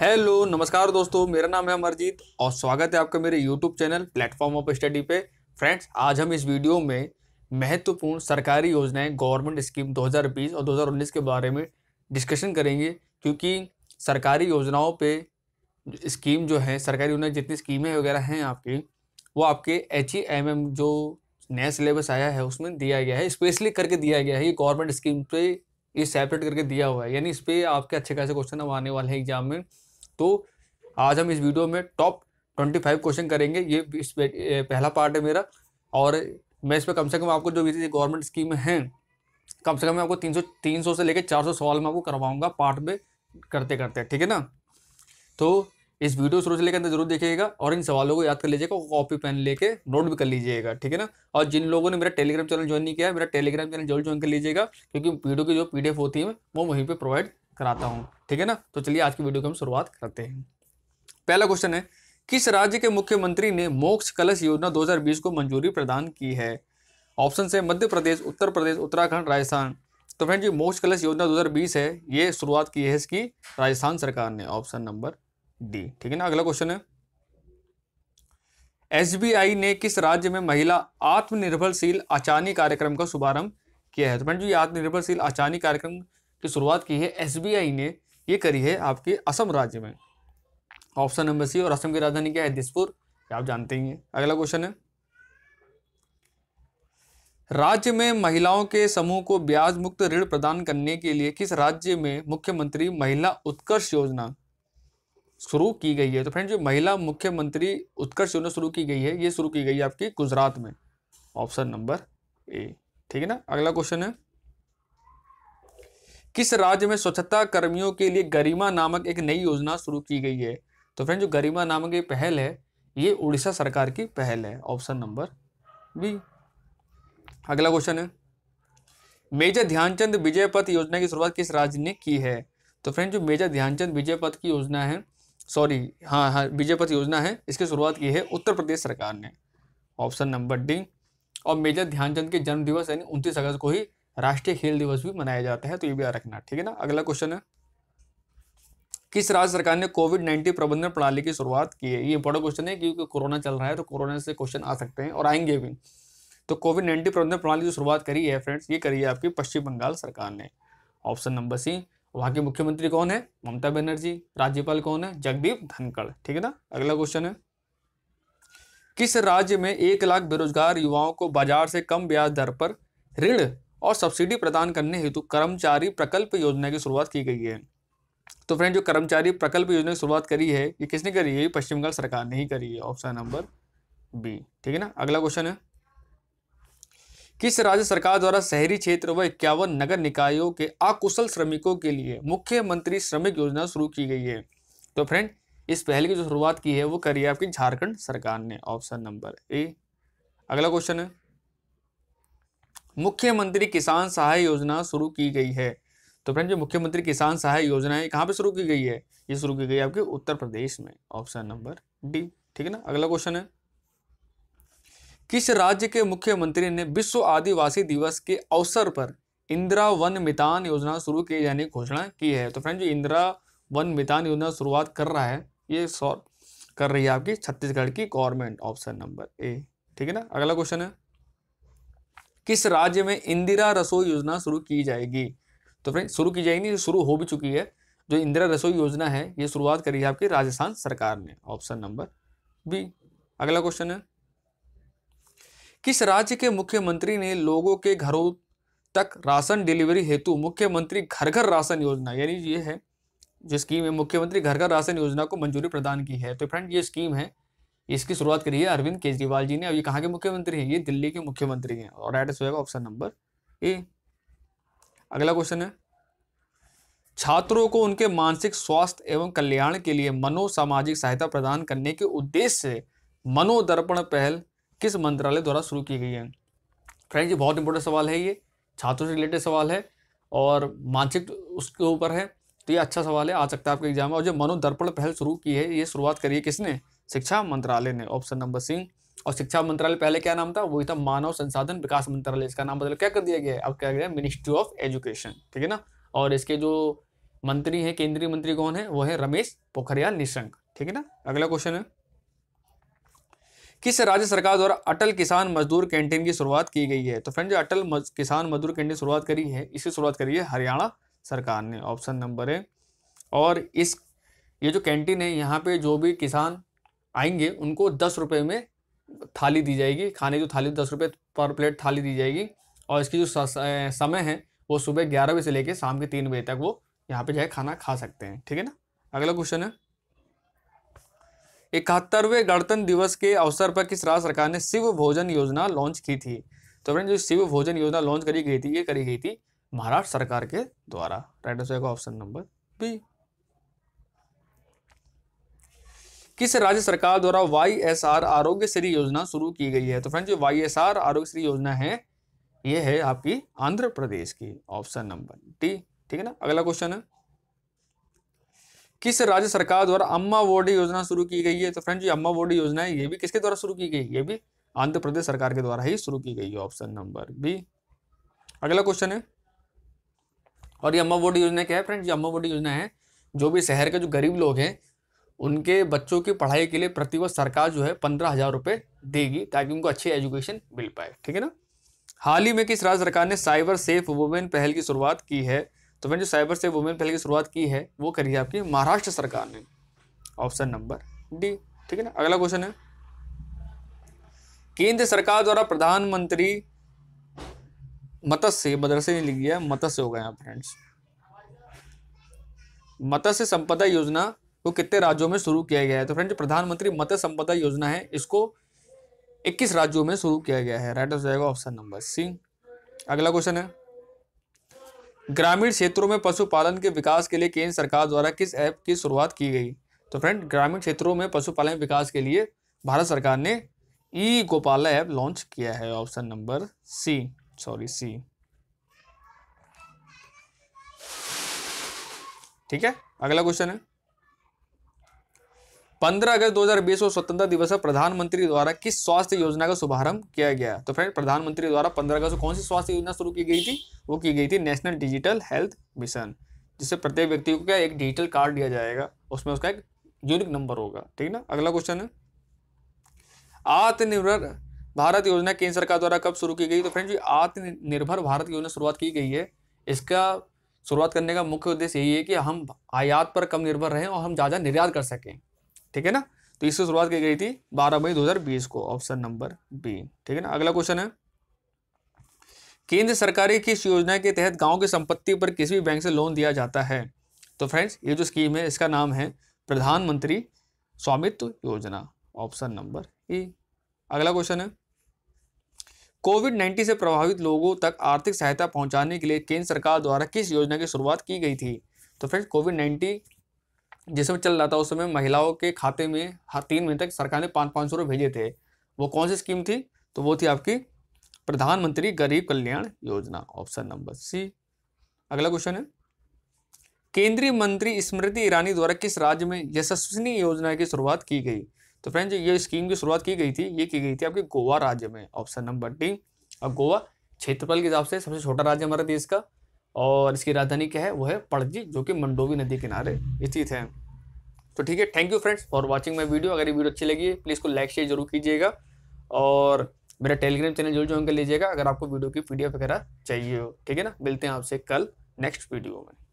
hello नमस्कार दोस्तों मेरा नाम है अमरजीत और स्वागत है आपका मेरे YouTube channel platform of study पे फ्रेंड्स आज हम इस वीडियो में महत्वपूर्ण सरकारी योजनाएं गवर्नमेंट स्कीम 2020 और 2019 के बारे में डिस्कशन करेंगे क्योंकि सरकारी योजनाओं पे स्कीम जो है सरकारी योजना जितनी स्कीमें वगैरह हैं आपकी वो आपके एच e जो नया सिलेबस आया है उसमें दिया गया है स्पेशली करके दिया गया है ये गवर्नमेंट स्कीम पे ये सेपरेट करके दिया हुआ है यानी इस पर आपके अच्छे खासे क्वेश्चन अब आने वाले हैं एग्जाम में तो आज हम इस वीडियो में टॉप ट्वेंटी फाइव क्वेश्चन करेंगे ये इस पहला पार्ट है मेरा और मैं इसमें कम से कम आपको जो भी गवर्नमेंट स्कीम हैं कम से कम मैं आपको तीन सौ तीन सौ से लेकर चार सौ सवाल मैं आपको करवाऊंगा पार्ट में करते करते ठीक है ना तो इस वीडियो शुरू से लेकर अंदर जरूर देखिएगा और इन सवालों को याद कर लीजिएगा कॉपी पेन लेके नोट भी कर लीजिएगा ठीक है ना और जिन लोगों ने मेरा टेलीग्राम चैनल ज्वाइन नहीं किया है मेरा टेलीग्राम चैनल जरूर ज्वाइन कर लीजिएगा क्योंकि वीडियो की जो पीडीएफ होती है वो वहीं पर प्रोवाइड कराता हूँ ठीक है ना तो चलिए आज की वीडियो की हम शुरुआत करते हैं पहला क्वेश्चन है किस राज्य के मुख्यमंत्री ने मोक्ष कलश योजना 2020 को मंजूरी प्रदान की है ऑप्शन से मध्य प्रदेश उत्तर प्रदेश उत्तराखंड राजस्थान तो फ्रेंड जी मोक्ष कलश योजना 2020 है ये शुरुआत की है इसकी राजस्थान सरकार ने ऑप्शन नंबर डी ठीक है ना अगला क्वेश्चन है एसबीआई ने किस राज्य में महिला आत्मनिर्भरशील अचानी कार्यक्रम का शुभारंभ किया है तो फ्रेंड जी आत्मनिर्भरशील अचानी कार्यक्रम की शुरुआत की है एसबीआई ने ये करी है आपके असम राज्य में ऑप्शन नंबर सी और असम की राजधानी क्या है दिसपुर आप जानते ही हैं अगला क्वेश्चन है राज्य में महिलाओं के समूह को ब्याज मुक्त ऋण प्रदान करने के लिए किस राज्य में मुख्यमंत्री महिला उत्कर्ष योजना शुरू की गई है तो फ्रेंड जो महिला मुख्यमंत्री उत्कर्ष योजना शुरू की गई है ये शुरू की गई है आपकी गुजरात में ऑप्शन नंबर ए ठीक है ना अगला क्वेश्चन है किस राज्य में स्वच्छता कर्मियों के लिए गरिमा नामक एक नई योजना शुरू की गई है तो फ्रेंड जो गरिमा नामक ये पहल है ये उड़ीसा सरकार की पहल है ऑप्शन नंबर बी अगला क्वेश्चन है मेजर ध्यानचंद विजय पथ योजना की शुरुआत किस राज्य ने की है तो फ्रेंड जो मेजर ध्यानचंद विजय पथ की योजना है सॉरी हाँ हाँ विजय पथ योजना है इसकी शुरुआत की है उत्तर प्रदेश सरकार ने ऑप्शन नंबर डी और मेजर ध्यानचंद के जन्म दिवस यानी उनतीस अगस्त को ही राष्ट्रीय खेल दिवस भी मनाया जाता है तो ये भी याद रखना ठीक है ना अगला क्वेश्चन है किस राज्य सरकार ने कोविड नाइन्टीन प्रबंधन प्रणाली की शुरुआत की है ये इंपॉर्टेंट क्वेश्चन है क्योंकि कोरोना चल रहा है तो कोरोना से क्वेश्चन आ सकते हैं और आएंगे भी तो कोविड नाइन्टीन प्रबंधन प्रणाली की शुरुआत करी है फ्रेंड्स ये करी है आपकी पश्चिम बंगाल सरकार ने ऑप्शन नंबर सी वहाँ के मुख्यमंत्री कौन है ममता बनर्जी राज्यपाल कौन है जगदीप धनखड़ ठीक है ना अगला क्वेश्चन है किस राज्य में एक लाख बेरोजगार युवाओं को बाजार से कम ब्याज दर पर ऋण और सब्सिडी प्रदान करने हेतु कर्मचारी प्रकल्प योजना की शुरुआत की गई है तो फ्रेंड जो कर्मचारी प्रकल्प योजना की शुरुआत करी है ये किसने करी है पश्चिम बंगाल सरकार ने ही करी है ऑप्शन नंबर बी ठीक है ना अगला क्वेश्चन है किस राज्य सरकार द्वारा शहरी क्षेत्र व इक्यावन नगर निकायों के अकुशल श्रमिकों के लिए मुख्यमंत्री श्रमिक योजना शुरू की गई है तो फ्रेंड इस पहल की जो शुरुआत की है वो करी है आपकी झारखंड सरकार ने ऑप्शन नंबर ए अगला क्वेश्चन है मुख्यमंत्री किसान सहाय योजना शुरू की गई है तो फ्रेंड जो मुख्यमंत्री किसान सहाय योजना है कहाँ पे शुरू की गई है ये शुरू की गई है आपके उत्तर प्रदेश में ऑप्शन नंबर डी ठीक है ना अगला क्वेश्चन है किस राज्य के मुख्यमंत्री ने विश्व आदिवासी दिवस के अवसर पर इंदिरा वन मितान योजना शुरू किए जाने की घोषणा की है तो फ्रेंड जो इंदिरा वन मितान योजना शुरुआत कर रहा है ये सॉल्व कर रही है आपकी छत्तीसगढ़ की गवर्नमेंट ऑप्शन नंबर ए ठीक है ना अगला क्वेश्चन है किस राज्य में इंदिरा रसोई योजना शुरू की जाएगी तो फ्रेंड शुरू की जाएगी शुरू हो भी चुकी है जो इंदिरा रसोई योजना है ये शुरुआत करी है आपकी राजस्थान सरकार ने ऑप्शन नंबर बी अगला क्वेश्चन है किस राज्य के मुख्यमंत्री ने लोगों के घरों तक राशन डिलीवरी हेतु मुख्यमंत्री घर घर राशन योजना यानी ये है जो स्कीम है मुख्यमंत्री घर घर राशन योजना को मंजूरी प्रदान की है तो फ्रेंड ये स्कीम है इसकी शुरुआत करी है अरविंद केजरीवाल जी ने अब ये कहाँ के मुख्यमंत्री हैं ये दिल्ली के मुख्यमंत्री हैं और राइट होगा ऑप्शन नंबर ए अगला क्वेश्चन है छात्रों को उनके मानसिक स्वास्थ्य एवं कल्याण के लिए मनो सामाजिक सहायता प्रदान करने के उद्देश्य से मनोदर्पण पहल किस मंत्रालय द्वारा शुरू की गई है फ्रेंड जी बहुत इंपॉर्टेंट सवाल है ये छात्रों से रिलेटेड सवाल है और मानसिक उसके ऊपर है तो ये अच्छा सवाल है आ सकता है आपके एग्जाम में और जो मनोदर्पण पहल शुरू की है ये शुरुआत करिए किसने शिक्षा मंत्रालय ने ऑप्शन नंबर सी और शिक्षा मंत्रालय पहले क्या नाम था वही था मानव संसाधन विकास मंत्रालय इसका नाम बदल क्या कर दिया गया है अब क्या गया मिनिस्ट्री ऑफ एजुकेशन ठीक है ना और इसके जो मंत्री हैं केंद्रीय मंत्री कौन है वो है रमेश पोखरियाल निशंक ठीक है ना अगला क्वेश्चन है किस राज्य सरकार द्वारा अटल किसान मजदूर कैंटीन की शुरुआत की गई है तो फ्रेंड जो अटल मज, किसान मजदूर कैंटीन शुरुआत करी है इसकी शुरुआत करी है हरियाणा सरकार ने ऑप्शन नंबर है और इस ये जो कैंटीन है यहाँ पे जो भी किसान आएंगे उनको दस रुपये में थाली दी जाएगी खाने की थाली दस रुपये पर प्लेट थाली दी जाएगी और इसकी जो समय है वो सुबह ग्यारह बजे से लेकर शाम के तीन बजे तक वो यहाँ पे जाए खाना खा सकते हैं ठीक है ना अगला क्वेश्चन है इकहत्तरवें गणतंत्र दिवस के अवसर पर किस राज्य सरकार ने शिव भोजन योजना लॉन्च की थी तो फ्रेंड जो शिव भोजन योजना लॉन्च करी गई थी ये करी गई थी महाराष्ट्र सरकार के द्वारा right answer option number B किस राज्य सरकार द्वारा वाई एस आर आरोग्य श्री योजना शुरू की गई है तो फ्रेंड्स जो वाई एस आर आरोग्य श्री योजना है ये है आपकी आंध्र प्रदेश की ऑप्शन नंबर डी ठीक है ना अगला क्वेश्चन है किस राज्य सरकार द्वारा अम्मा वोड योजना शुरू की गई है तो फ्रेंड जी अम्मा वोड योजना है ये भी किसके द्वारा शुरू की गई ये भी आंध्र प्रदेश सरकार के द्वारा ही शुरू की गई है ऑप्शन नंबर बी अगला क्वेश्चन है और ये अम्मा वोड योजना क्या है फ्रेंड ये अम्मा वोड योजना है जो भी शहर के जो गरीब लोग हैं उनके बच्चों की पढ़ाई के लिए प्रतिवर्ष सरकार जो है पंद्रह हज़ार रुपये देगी ताकि उनको अच्छी एजुकेशन मिल पाए ठीक है ना हाल ही में किस राज्य सरकार ने साइबर सेफ वुमेन पहल की शुरुआत की है तो मैंने जो साइबर सेफ वुमेन पहल की शुरुआत की है वो करी है आपकी महाराष्ट्र सरकार ने ऑप्शन नंबर डी ठीक है ना अगला क्वेश्चन है केंद्र सरकार द्वारा प्रधानमंत्री मत्स्य मदरसे ने लिख दिया मत्स्य हो गए फ्रेंड्स मत्स्य संपदा योजना वो कितने राज्यों में शुरू किया गया है तो फ्रेंड्स प्रधानमंत्री मत्स्य संपदा योजना है इसको 21 राज्यों में शुरू किया गया है राइट आंसर जाएगा ऑप्शन नंबर सी अगला क्वेश्चन है ग्रामीण क्षेत्रों में पशुपालन के विकास के लिए केंद्र सरकार द्वारा किस ऐप की शुरुआत की गई तो फ्रेंड ग्रामीण क्षेत्रों में पशुपालन विकास के लिए भारत सरकार ने ई गोपाला ऐप लॉन्च किया है option number C sorry C ठीक है अगला क्वेश्चन है पंद्रह अगस्त 2020 को स्वतंत्रता दिवस पर प्रधानमंत्री द्वारा किस स्वास्थ्य योजना का शुभारंभ किया गया तो फ्रेंड प्रधानमंत्री द्वारा पंद्रह अगस्त को कौन सी स्वास्थ्य योजना शुरू की गई थी वो की गई थी नेशनल डिजिटल हेल्थ मिशन जिससे प्रत्येक व्यक्ति को क्या एक डिजिटल कार्ड दिया जाएगा उसमें उसका एक यूनिक नंबर होगा ठीक ना अगला क्वेश्चन है आत्मनिर्भर भारत योजना केंद्र सरकार द्वारा कब शुरू की गई तो जी आत्मनिर्भर भारत योजना शुरुआत की गई है इसका शुरुआत करने का मुख्य उद्देश्य यही है कि हम आयात पर कम निर्भर रहें और हम ज़्यादा निर्यात कर सकें ठीक है ना तो इसकी शुरुआत की गई थी 12 मई 2020 को ऑप्शन नंबर बी ठीक है ना अगला क्वेश्चन है केंद्र सरकार की किस योजना के तहत गांव की संपत्ति पर किसी भी बैंक से लोन दिया जाता है तो फ्रेंड्स ये जो स्कीम है इसका नाम है प्रधानमंत्री स्वामित्व योजना ऑप्शन नंबर ई अगला क्वेश्चन है कोविड नाइन्टीन से प्रभावित लोगों तक आर्थिक सहायता पहुंचाने के लिए केंद्र सरकार द्वारा किस योजना की शुरुआत की गई थी तो फ्रेंड्स कोविड नाइन्टीन जिसमें चल रहा था उस समय महिलाओं के खाते में हर हाँ, तीन महीने तक सरकार ने पाँच पाँच सौ रुपये भेजे थे वो कौन सी स्कीम थी तो वो थी आपकी प्रधानमंत्री गरीब कल्याण योजना ऑप्शन नंबर सी अगला क्वेश्चन है केंद्रीय मंत्री स्मृति ईरानी द्वारा किस राज्य में यशस्विनी योजना की शुरुआत की गई तो फ्रेंड्स ये स्कीम की शुरुआत की गई थी ये की गई थी आपके गोवा राज्य में ऑप्शन नंबर डी अब गोवा क्षेत्रफल के हिसाब से सबसे छोटा राज्य हमारे देश का और इसकी राजधानी क्या है वो है पड़जी जो कि मंडोवी नदी किनारे स्थित है तो ठीक है thank you friends for watching my video अगर ये वीडियो अच्छी लगी है प्लीज़ को लाइक शेयर जरूर कीजिएगा और मेरा टेलीग्राम चैनल जरूर ज्वाइन कर लीजिएगा अगर आपको वीडियो की पी वगैरह चाहिए हो ठीक है ना मिलते हैं आपसे कल नेक्स्ट वीडियो में